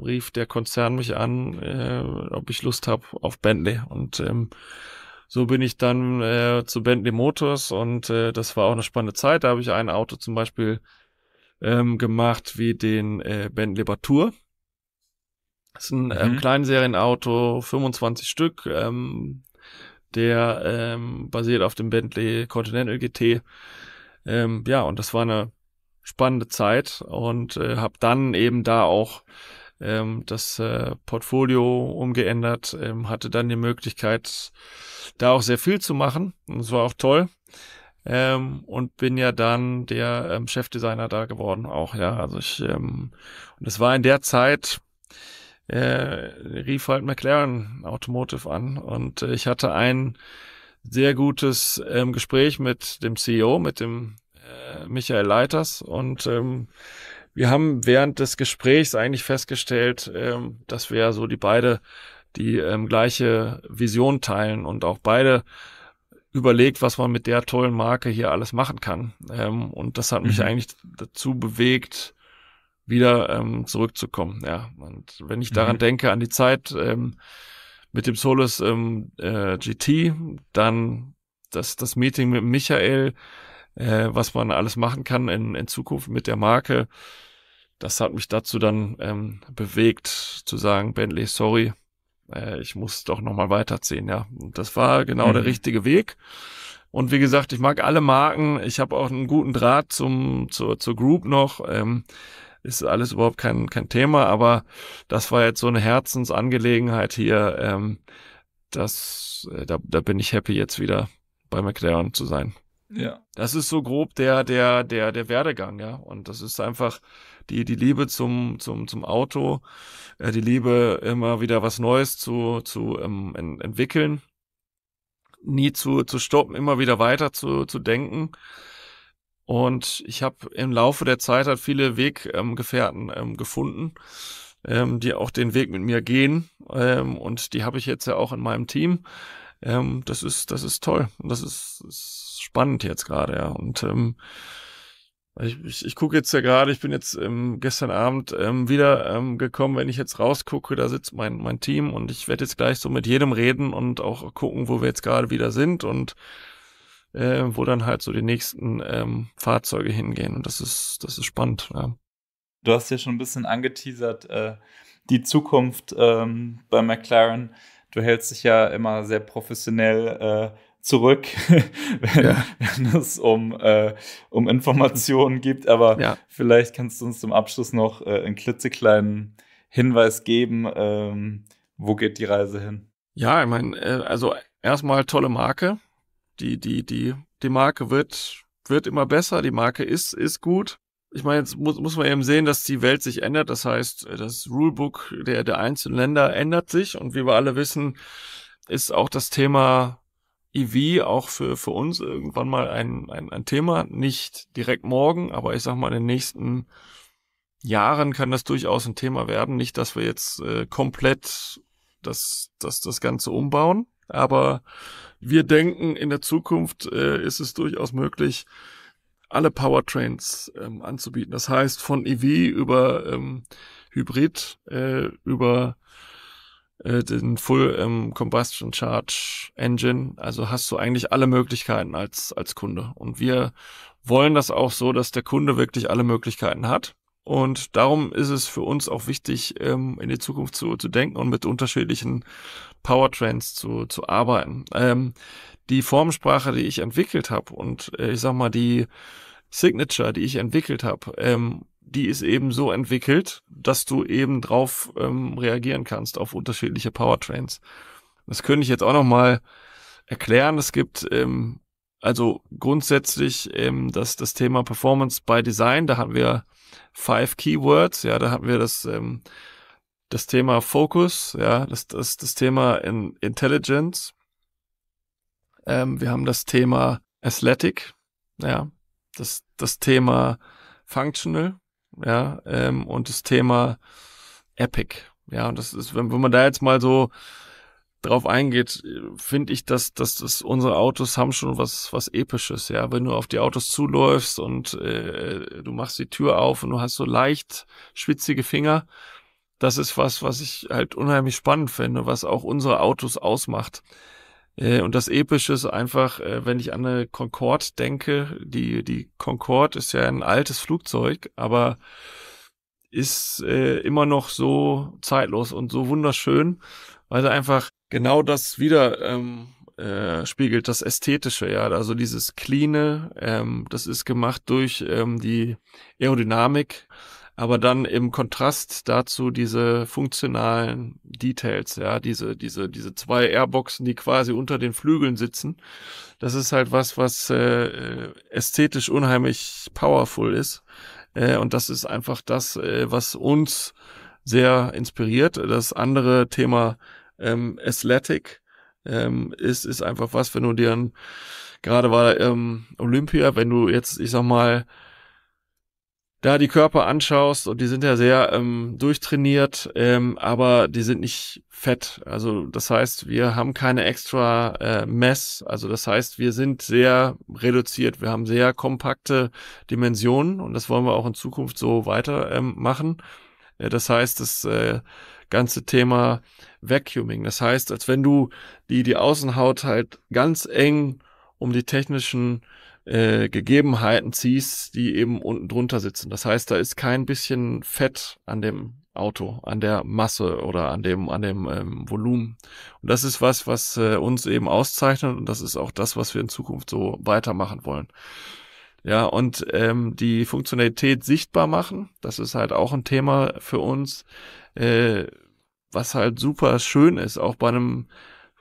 rief der Konzern mich an, äh, ob ich Lust habe auf Bentley. Und ähm, so bin ich dann äh, zu Bentley Motors und äh, das war auch eine spannende Zeit. Da habe ich ein Auto zum Beispiel ähm, gemacht wie den äh, Bentley Batur. Das ist ein ähm, mhm. ähm, Kleinserienauto, 25 Stück, ähm, der ähm, basiert auf dem Bentley Continental GT. Ähm, ja, und das war eine spannende Zeit und äh, habe dann eben da auch ähm, das äh, Portfolio umgeändert, ähm, hatte dann die Möglichkeit, da auch sehr viel zu machen. Und es war auch toll. Ähm, und bin ja dann der ähm, Chefdesigner da geworden auch, ja. Also ich, ähm, und es war in der Zeit, äh, rief halt McLaren Automotive an und äh, ich hatte ein sehr gutes ähm, Gespräch mit dem CEO, mit dem äh, Michael Leiters und ähm, wir haben während des Gesprächs eigentlich festgestellt, ähm, dass wir so die beide die ähm, gleiche Vision teilen und auch beide überlegt, was man mit der tollen Marke hier alles machen kann. Ähm, und das hat mich mhm. eigentlich dazu bewegt, wieder ähm, zurückzukommen. Ja, und wenn ich daran mhm. denke, an die Zeit ähm, mit dem Solus ähm, äh, GT, dann das, das Meeting mit Michael, äh, was man alles machen kann in, in Zukunft mit der Marke. Das hat mich dazu dann ähm, bewegt, zu sagen, Bentley, sorry, äh, ich muss doch nochmal weiterziehen, ja. Und das war genau mhm. der richtige Weg. Und wie gesagt, ich mag alle Marken. Ich habe auch einen guten Draht zum, zur, zur Group noch. Ähm, ist alles überhaupt kein, kein Thema, aber das war jetzt so eine Herzensangelegenheit hier. Ähm, das, äh, da, da bin ich happy, jetzt wieder bei McLaren zu sein. Ja. Das ist so grob der, der, der, der Werdegang, ja. Und das ist einfach die, die Liebe zum, zum, zum Auto, äh, die Liebe immer wieder was Neues zu, zu ähm, ent entwickeln, nie zu, zu stoppen, immer wieder weiter zu, zu denken. Und ich habe im Laufe der Zeit halt viele Weggefährten ähm, ähm, gefunden, ähm, die auch den Weg mit mir gehen. Ähm, und die habe ich jetzt ja auch in meinem Team. Ähm, das ist, das ist toll. Das ist, ist spannend jetzt gerade, ja. Und ähm, ich, ich, ich gucke jetzt ja gerade, ich bin jetzt ähm, gestern Abend ähm, wieder ähm, gekommen, wenn ich jetzt rausgucke, da sitzt mein, mein Team und ich werde jetzt gleich so mit jedem reden und auch gucken, wo wir jetzt gerade wieder sind und äh, wo dann halt so die nächsten ähm, Fahrzeuge hingehen. Und das ist, das ist spannend, ja. Du hast ja schon ein bisschen angeteasert, äh, die Zukunft ähm, bei McLaren du hältst dich ja immer sehr professionell äh, zurück, wenn, ja. wenn, es um, äh, um Informationen gibt. Aber ja. vielleicht kannst du uns zum Abschluss noch äh, einen klitzekleinen Hinweis geben, ähm, wo geht die Reise hin? Ja, ich meine, äh, also erstmal tolle Marke. Die, die, die, die Marke wird, wird immer besser, die Marke ist, ist gut ich meine, jetzt muss, muss man eben sehen, dass die Welt sich ändert. Das heißt, das Rulebook der, der einzelnen Länder ändert sich. Und wie wir alle wissen, ist auch das Thema EV auch für, für uns irgendwann mal ein, ein, ein Thema. Nicht direkt morgen, aber ich sag mal, in den nächsten Jahren kann das durchaus ein Thema werden. Nicht, dass wir jetzt äh, komplett das, das, das Ganze umbauen. Aber wir denken, in der Zukunft äh, ist es durchaus möglich, alle Powertrains ähm, anzubieten. Das heißt, von EV über ähm, Hybrid, äh, über äh, den Full ähm, Combustion Charge Engine. Also hast du eigentlich alle Möglichkeiten als, als Kunde. Und wir wollen das auch so, dass der Kunde wirklich alle Möglichkeiten hat. Und darum ist es für uns auch wichtig, ähm, in die Zukunft zu, zu denken und mit unterschiedlichen Powertrends zu, zu arbeiten. Ähm, die Formensprache, die ich entwickelt habe und äh, ich sag mal, die Signature, die ich entwickelt habe, ähm, die ist eben so entwickelt, dass du eben drauf ähm, reagieren kannst auf unterschiedliche Powertrains. Das könnte ich jetzt auch nochmal erklären. Es gibt ähm, also grundsätzlich ähm, das, das Thema Performance by Design, da haben wir Five Keywords, ja, da haben wir das, ähm, das Thema Focus, ja, das, das, das Thema in Intelligence. Ähm, wir haben das Thema Athletic, ja, das, das Thema Functional, ja, ähm, und das Thema Epic. Ja, und das ist, wenn, wenn man da jetzt mal so drauf eingeht, finde ich, dass, dass, dass unsere Autos haben schon was, was Episches, ja. Wenn du auf die Autos zuläufst und äh, du machst die Tür auf und du hast so leicht schwitzige Finger, das ist was, was ich halt unheimlich spannend finde, was auch unsere Autos ausmacht. Äh, und das Epische ist einfach, äh, wenn ich an eine Concorde denke, die, die Concorde ist ja ein altes Flugzeug, aber ist äh, immer noch so zeitlos und so wunderschön weil er einfach genau das wieder ähm, äh, spiegelt, das Ästhetische, ja. Also dieses Cleane, ähm, das ist gemacht durch ähm, die Aerodynamik, aber dann im Kontrast dazu diese funktionalen Details, ja, diese, diese, diese zwei Airboxen, die quasi unter den Flügeln sitzen. Das ist halt was, was äh, äh ästhetisch unheimlich powerful ist. Äh, und das ist einfach das, äh, was uns sehr inspiriert. Das andere Thema ähm, Athletic ähm, ist, ist einfach was, wenn du dir ein, gerade war ähm, Olympia, wenn du jetzt, ich sag mal, da die Körper anschaust und die sind ja sehr ähm, durchtrainiert, ähm, aber die sind nicht fett. Also das heißt, wir haben keine extra äh, Mess. Also das heißt, wir sind sehr reduziert. Wir haben sehr kompakte Dimensionen und das wollen wir auch in Zukunft so weiter ähm, machen. Äh, das heißt, es äh, ganze Thema Vacuuming. Das heißt, als wenn du die, die Außenhaut halt ganz eng um die technischen äh, Gegebenheiten ziehst, die eben unten drunter sitzen. Das heißt, da ist kein bisschen Fett an dem Auto, an der Masse oder an dem, an dem ähm, Volumen. Und das ist was, was äh, uns eben auszeichnet und das ist auch das, was wir in Zukunft so weitermachen wollen. Ja, und ähm, die Funktionalität sichtbar machen, das ist halt auch ein Thema für uns, äh, was halt super schön ist, auch bei einem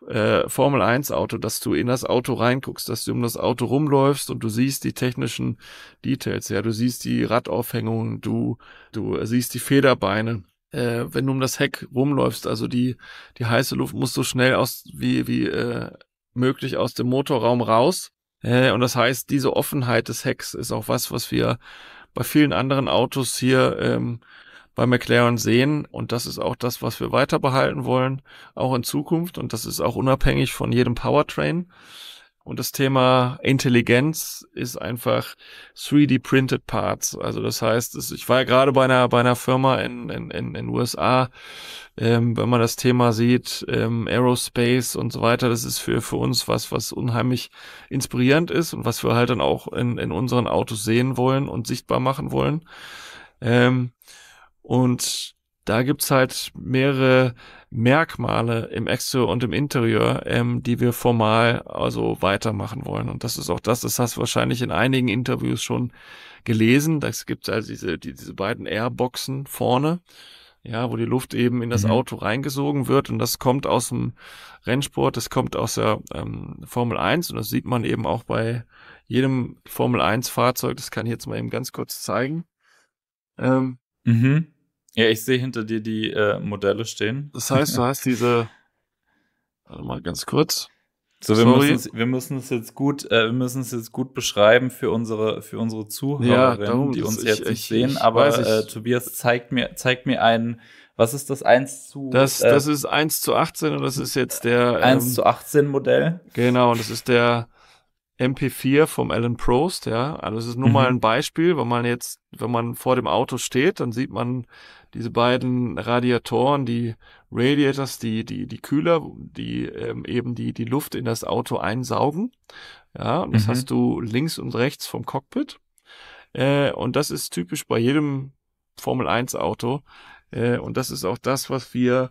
äh, Formel 1 Auto, dass du in das Auto reinguckst, dass du um das Auto rumläufst und du siehst die technischen Details, ja, du siehst die Radaufhängung, du, du siehst die Federbeine. Äh, wenn du um das Heck rumläufst, also die, die heiße Luft muss so schnell aus wie, wie äh, möglich aus dem Motorraum raus, äh, und das heißt, diese Offenheit des Hacks ist auch was, was wir bei vielen anderen Autos hier ähm, bei McLaren sehen. Und das ist auch das, was wir weiter behalten wollen, auch in Zukunft. Und das ist auch unabhängig von jedem Powertrain. Und das Thema Intelligenz ist einfach 3D-printed Parts. Also das heißt, ich war ja gerade bei einer, bei einer Firma in den in, in USA, ähm, wenn man das Thema sieht, ähm, Aerospace und so weiter, das ist für, für uns was, was unheimlich inspirierend ist und was wir halt dann auch in, in unseren Autos sehen wollen und sichtbar machen wollen. Ähm, und da gibt's halt mehrere Merkmale im Exterior und im Interieur, ähm, die wir formal also weitermachen wollen. Und das ist auch das, das hast du wahrscheinlich in einigen Interviews schon gelesen. Das gibt also diese, die, diese beiden Airboxen vorne, ja, wo die Luft eben in das mhm. Auto reingesogen wird. Und das kommt aus dem Rennsport, das kommt aus der ähm, Formel 1 und das sieht man eben auch bei jedem Formel 1 Fahrzeug. Das kann ich jetzt mal eben ganz kurz zeigen. Ähm, mhm. Ja, ich sehe hinter dir die äh, Modelle stehen. Das heißt, du hast diese. Warte mal ganz kurz. So, wir Sorry. müssen, wir müssen es jetzt gut, äh, wir müssen es jetzt gut beschreiben für unsere, für unsere Zuhörerinnen, ja, die uns jetzt ich, nicht ich, sehen. Ich, aber äh, Tobias zeigt mir, zeigt mir einen, was ist das 1 zu? Das, äh, das ist 1 zu 18 und das ist jetzt der. Ähm, 1 zu 18 Modell. Genau, und das ist der MP4 vom Alan Prost, ja. Also es ist nur mhm. mal ein Beispiel, wenn man jetzt, wenn man vor dem Auto steht, dann sieht man diese beiden Radiatoren, die Radiators, die, die, die Kühler, die ähm, eben die, die Luft in das Auto einsaugen. Ja, und das mhm. hast du links und rechts vom Cockpit. Äh, und das ist typisch bei jedem Formel 1 Auto. Äh, und das ist auch das, was wir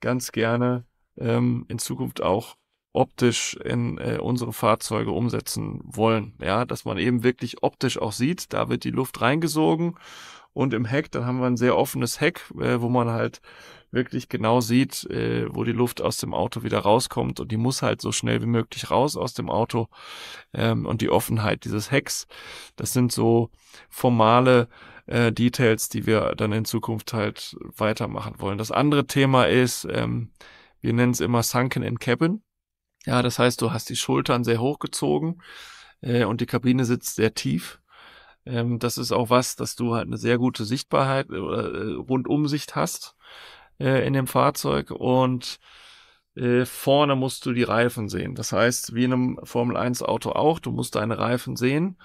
ganz gerne ähm, in Zukunft auch optisch in äh, unsere Fahrzeuge umsetzen wollen. Ja, dass man eben wirklich optisch auch sieht, da wird die Luft reingesogen und im Heck, dann haben wir ein sehr offenes Heck, äh, wo man halt wirklich genau sieht, äh, wo die Luft aus dem Auto wieder rauskommt und die muss halt so schnell wie möglich raus aus dem Auto ähm, und die Offenheit dieses Hecks, das sind so formale äh, Details, die wir dann in Zukunft halt weitermachen wollen. Das andere Thema ist, ähm, wir nennen es immer Sunken in Cabin. Ja, das heißt, du hast die Schultern sehr hochgezogen äh, und die Kabine sitzt sehr tief. Ähm, das ist auch was, dass du halt eine sehr gute Sichtbarkeit äh, oder äh, Rundumsicht hast äh, in dem Fahrzeug und äh, vorne musst du die Reifen sehen. Das heißt, wie in einem Formel 1 Auto auch, du musst deine Reifen sehen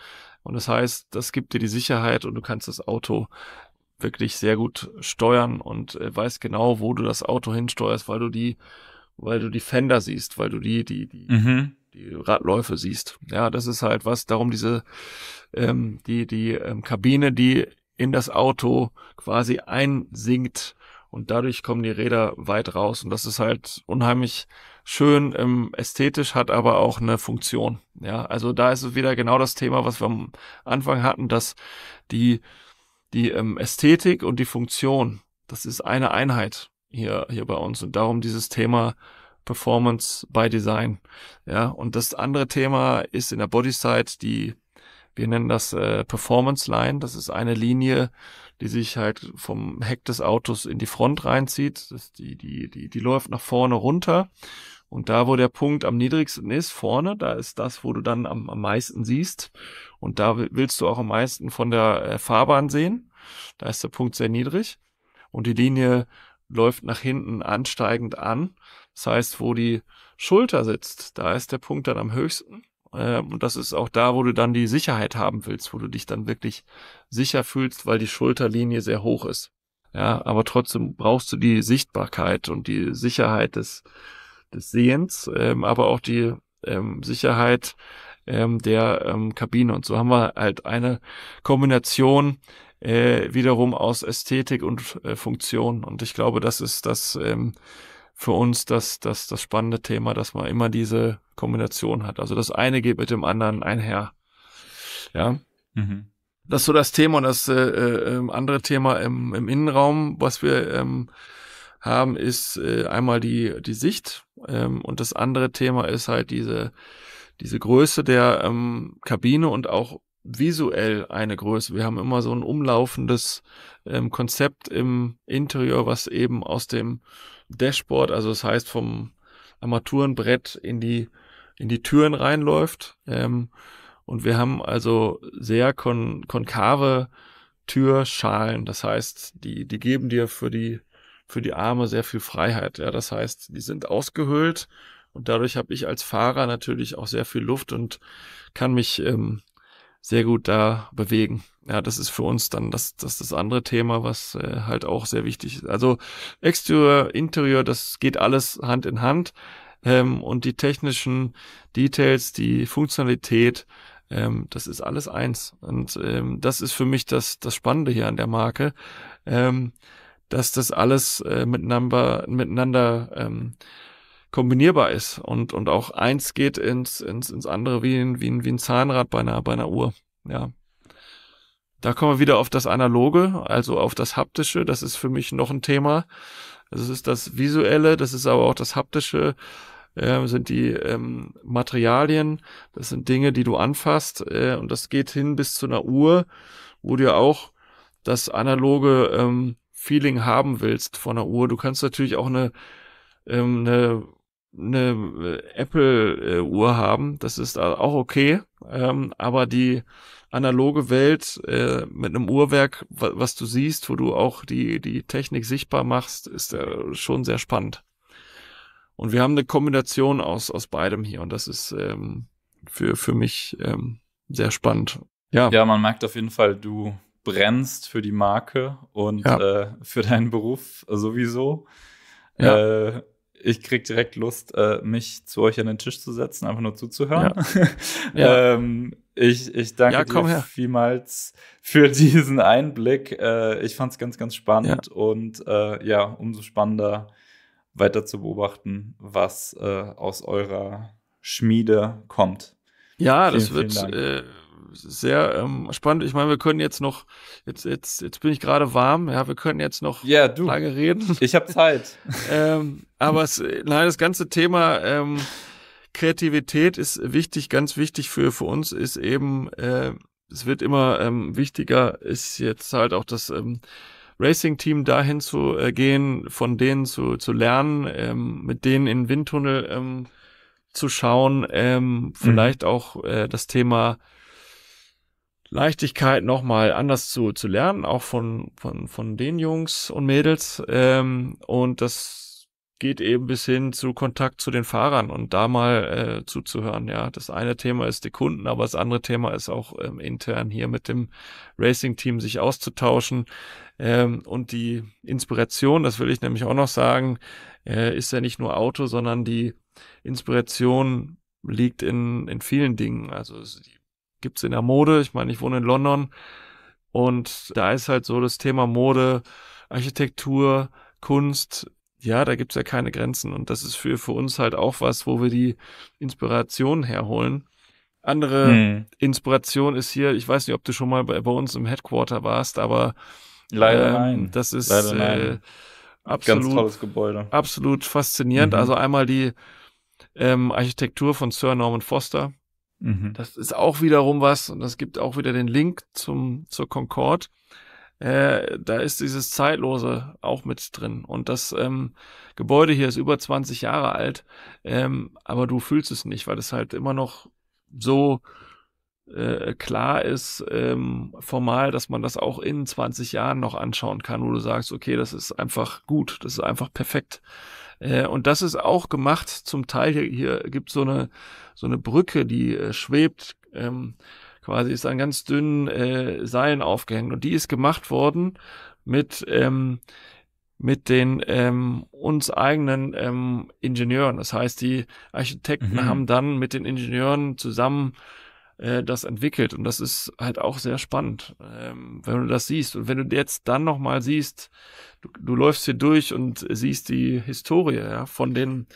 und das heißt, das gibt dir die Sicherheit und du kannst das Auto wirklich sehr gut steuern und äh, weißt genau, wo du das Auto hinsteuerst, weil du die weil du die Fender siehst, weil du die die die mhm die Radläufe siehst. Ja, das ist halt was, darum diese, ähm, die, die ähm, Kabine, die in das Auto quasi einsinkt und dadurch kommen die Räder weit raus und das ist halt unheimlich schön, ähm, ästhetisch, hat aber auch eine Funktion. Ja, also da ist es wieder genau das Thema, was wir am Anfang hatten, dass die, die ähm, Ästhetik und die Funktion, das ist eine Einheit hier, hier bei uns und darum dieses Thema Performance by Design. Ja, und das andere Thema ist in der Bodyside die wir nennen das äh, Performance Line. Das ist eine Linie, die sich halt vom Heck des Autos in die Front reinzieht. Das ist die, die, die, die läuft nach vorne runter. Und da, wo der Punkt am niedrigsten ist, vorne, da ist das, wo du dann am, am meisten siehst. Und da willst du auch am meisten von der äh, Fahrbahn sehen. Da ist der Punkt sehr niedrig. Und die Linie läuft nach hinten ansteigend an. Das heißt, wo die Schulter sitzt, da ist der Punkt dann am höchsten. Ähm, und das ist auch da, wo du dann die Sicherheit haben willst, wo du dich dann wirklich sicher fühlst, weil die Schulterlinie sehr hoch ist. Ja, aber trotzdem brauchst du die Sichtbarkeit und die Sicherheit des, des Sehens, ähm, aber auch die ähm, Sicherheit ähm, der ähm, Kabine. Und so haben wir halt eine Kombination äh, wiederum aus Ästhetik und äh, Funktion. Und ich glaube, das ist das, ähm, für uns das, das, das spannende Thema, dass man immer diese Kombination hat. Also das eine geht mit dem anderen einher. Ja. Mhm. Das ist so das Thema und das äh, äh, ähm, andere Thema im, im Innenraum, was wir ähm, haben, ist äh, einmal die, die Sicht ähm, und das andere Thema ist halt diese, diese Größe der ähm, Kabine und auch visuell eine Größe. Wir haben immer so ein umlaufendes ähm, Konzept im Interieur, was eben aus dem Dashboard, also das heißt vom Armaturenbrett in die, in die Türen reinläuft. Ähm, und wir haben also sehr kon konkave Türschalen. Das heißt, die, die geben dir für die, für die Arme sehr viel Freiheit. Ja, das heißt, die sind ausgehöhlt und dadurch habe ich als Fahrer natürlich auch sehr viel Luft und kann mich ähm, sehr gut da bewegen. Ja, das ist für uns dann das, das, das andere Thema, was äh, halt auch sehr wichtig ist. Also Exterior, Interior, das geht alles Hand in Hand. Ähm, und die technischen Details, die Funktionalität, ähm, das ist alles eins. Und ähm, das ist für mich das, das Spannende hier an der Marke, ähm, dass das alles äh, miteinander, miteinander ähm, kombinierbar ist und, und auch eins geht ins, ins, ins andere wie ein, wie, ein, wie ein Zahnrad bei einer, bei einer Uhr. Ja. Da kommen wir wieder auf das Analoge, also auf das Haptische. Das ist für mich noch ein Thema. Das also ist das Visuelle, das ist aber auch das Haptische, äh, sind die ähm, Materialien, das sind Dinge, die du anfasst äh, und das geht hin bis zu einer Uhr, wo du ja auch das analoge ähm, Feeling haben willst von einer Uhr. Du kannst natürlich auch eine, ähm, eine eine äh, Apple-Uhr äh, haben, das ist auch okay, ähm, aber die analoge Welt äh, mit einem Uhrwerk, was du siehst, wo du auch die, die Technik sichtbar machst, ist äh, schon sehr spannend. Und wir haben eine Kombination aus, aus beidem hier und das ist ähm, für, für mich ähm, sehr spannend. Ja. ja, man merkt auf jeden Fall, du brennst für die Marke und ja. äh, für deinen Beruf sowieso. Ja. Äh, ich krieg direkt Lust, äh, mich zu euch an den Tisch zu setzen, einfach nur zuzuhören. Ja. ähm, ich, ich danke ja, dir vielmals für diesen Einblick. Äh, ich fand es ganz, ganz spannend ja. und äh, ja, umso spannender weiter zu beobachten, was äh, aus eurer Schmiede kommt. Ja, vielen, das wird äh, sehr ähm, spannend. Ich meine, wir können jetzt noch, jetzt, jetzt, jetzt bin ich gerade warm, ja, wir können jetzt noch yeah, lange reden. Ich habe Zeit. ähm, aber es, nein, das ganze Thema ähm, Kreativität ist wichtig, ganz wichtig für, für uns, ist eben, äh, es wird immer ähm, wichtiger, ist jetzt halt auch das ähm, Racing-Team dahin zu äh, gehen, von denen zu, zu lernen, ähm, mit denen in Windtunnel ähm, zu schauen, ähm, mhm. vielleicht mhm. auch äh, das Thema Leichtigkeit nochmal anders zu, zu lernen, auch von, von, von den Jungs und Mädels. Ähm, und das geht eben bis hin zu Kontakt zu den Fahrern und da mal äh, zuzuhören. Ja, das eine Thema ist die Kunden, aber das andere Thema ist auch ähm, intern hier mit dem Racing-Team sich auszutauschen. Ähm, und die Inspiration, das will ich nämlich auch noch sagen, äh, ist ja nicht nur Auto, sondern die Inspiration liegt in, in vielen Dingen. Also die gibt es in der Mode. Ich meine, ich wohne in London und da ist halt so das Thema Mode, Architektur, Kunst. Ja, da gibt es ja keine Grenzen und das ist für, für uns halt auch was, wo wir die Inspiration herholen. Andere hm. Inspiration ist hier, ich weiß nicht, ob du schon mal bei, bei uns im Headquarter warst, aber leider äh, nein. Das ist leider äh, nein. absolut, ganz tolles Gebäude. Absolut faszinierend. Mhm. Also einmal die ähm, Architektur von Sir Norman Foster, Mhm. Das ist auch wiederum was, und das gibt auch wieder den Link zum, zur Concorde. Äh, da ist dieses Zeitlose auch mit drin. Und das ähm, Gebäude hier ist über 20 Jahre alt, ähm, aber du fühlst es nicht, weil es halt immer noch so äh, klar ist, ähm, formal, dass man das auch in 20 Jahren noch anschauen kann, wo du sagst, okay, das ist einfach gut, das ist einfach perfekt. Äh, und das ist auch gemacht, zum Teil hier, hier gibt so eine so eine Brücke, die äh, schwebt. Ähm, quasi ist an ganz dünnen äh, Seilen aufgehängt und die ist gemacht worden mit ähm, mit den ähm, uns eigenen ähm, Ingenieuren. Das heißt, die Architekten mhm. haben dann mit den Ingenieuren zusammen äh, das entwickelt. Und das ist halt auch sehr spannend, ähm, wenn du das siehst. Und wenn du jetzt dann nochmal siehst, du, du läufst hier durch und siehst die Historie ja, von den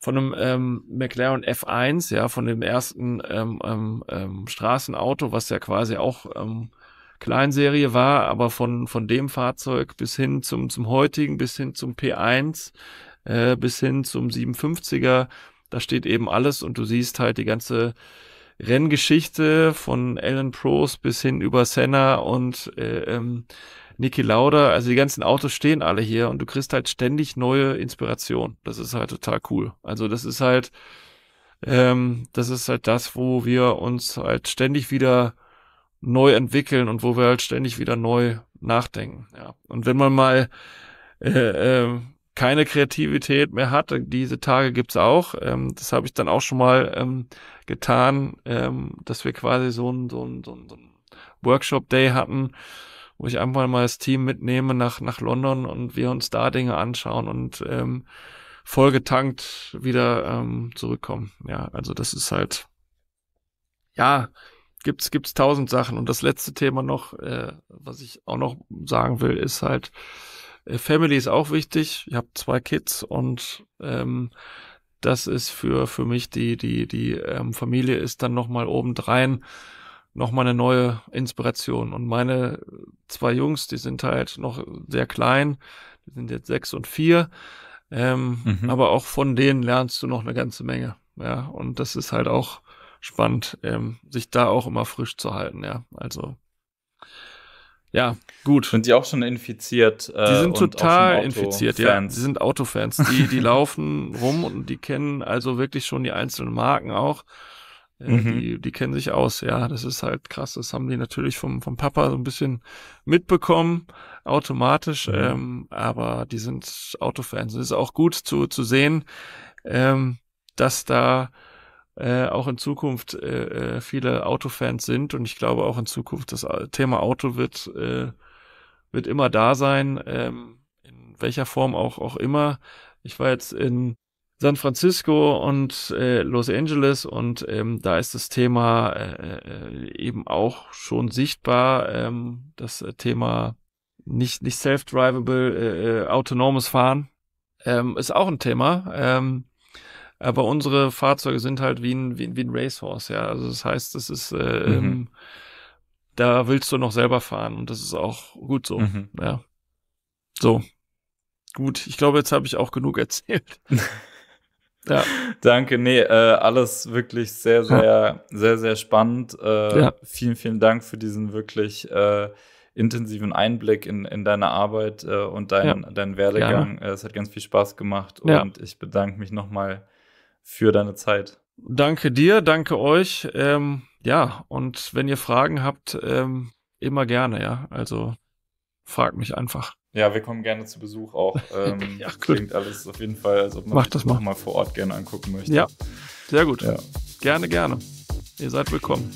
von einem ähm, McLaren F1, ja, von dem ersten ähm, ähm, ähm, Straßenauto, was ja quasi auch ähm, Kleinserie war, aber von, von dem Fahrzeug bis hin zum, zum heutigen, bis hin zum P1, äh, bis hin zum 57 er da steht eben alles und du siehst halt die ganze Renngeschichte von Alan Prost bis hin über Senna und äh, ähm, Niki Lauda. Also die ganzen Autos stehen alle hier und du kriegst halt ständig neue Inspiration. Das ist halt total cool. Also das ist halt, ähm, das ist halt das, wo wir uns halt ständig wieder neu entwickeln und wo wir halt ständig wieder neu nachdenken. Ja. Und wenn man mal äh, äh, keine Kreativität mehr hat. Diese Tage gibt's auch. Ähm, das habe ich dann auch schon mal ähm, getan, ähm, dass wir quasi so einen so ein, so ein, so ein Workshop-Day hatten, wo ich einfach mal das Team mitnehme nach, nach London und wir uns da Dinge anschauen und ähm, vollgetankt wieder ähm, zurückkommen. Ja, also das ist halt, ja, gibt's gibt's tausend Sachen. Und das letzte Thema noch, äh, was ich auch noch sagen will, ist halt, äh, Family ist auch wichtig. Ich habe zwei Kids und ähm, das ist für, für mich die, die, die ähm, Familie ist dann nochmal obendrein nochmal eine neue Inspiration. Und meine zwei Jungs, die sind halt noch sehr klein, die sind jetzt sechs und vier. Ähm, mhm. Aber auch von denen lernst du noch eine ganze Menge. Ja, und das ist halt auch spannend, ähm, sich da auch immer frisch zu halten. Ja, also ja, gut. Sind die auch schon infiziert? Äh, die sind total infiziert, ja. Die sind Autofans. Die, die laufen rum und die kennen also wirklich schon die einzelnen Marken auch. Äh, mhm. Die, die kennen sich aus, ja. Das ist halt krass. Das haben die natürlich vom, vom Papa so ein bisschen mitbekommen, automatisch. Mhm. Ähm, aber die sind Autofans. Es ist auch gut zu, zu sehen, ähm, dass da äh, auch in Zukunft äh, äh, viele Autofans sind und ich glaube auch in Zukunft das Thema Auto wird, äh, wird immer da sein, ähm, in welcher Form auch, auch immer. Ich war jetzt in San Francisco und äh, Los Angeles und ähm, da ist das Thema äh, äh eben auch schon sichtbar. Ähm, das Thema nicht, nicht self-drivable, äh, autonomes Fahren ähm, ist auch ein Thema. Ähm, aber unsere Fahrzeuge sind halt wie ein, wie, wie ein Racehorse, ja. Also das heißt, das ist, äh, mhm. ähm, da willst du noch selber fahren und das ist auch gut so, mhm. ja. So. Gut, ich glaube, jetzt habe ich auch genug erzählt. Ja. Danke, nee, äh, alles wirklich sehr, sehr, ja. sehr, sehr spannend. Äh, ja. Vielen, vielen Dank für diesen wirklich äh, intensiven Einblick in, in deine Arbeit äh, und deinen ja. deinen Werdegang. Äh, es hat ganz viel Spaß gemacht und ich bedanke mich nochmal für deine Zeit. Danke dir, danke euch. Ähm, ja, und wenn ihr Fragen habt, ähm, immer gerne, ja. Also fragt mich einfach. Ja, wir kommen gerne zu Besuch auch. Ähm, ja, klingt alles auf jeden Fall, als ob man Macht das mal. mal vor Ort gerne angucken möchte. Ja, sehr gut. Ja. Gerne, gerne. Ihr seid willkommen.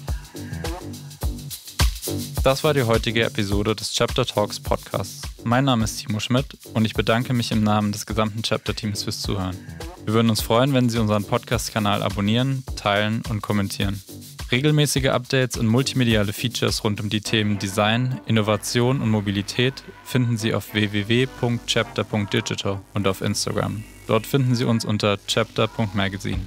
Das war die heutige Episode des Chapter Talks Podcasts. Mein Name ist Timo Schmidt und ich bedanke mich im Namen des gesamten Chapter Teams fürs Zuhören. Wir würden uns freuen, wenn Sie unseren Podcast-Kanal abonnieren, teilen und kommentieren. Regelmäßige Updates und multimediale Features rund um die Themen Design, Innovation und Mobilität finden Sie auf www.chapter.digital und auf Instagram. Dort finden Sie uns unter chapter.magazine.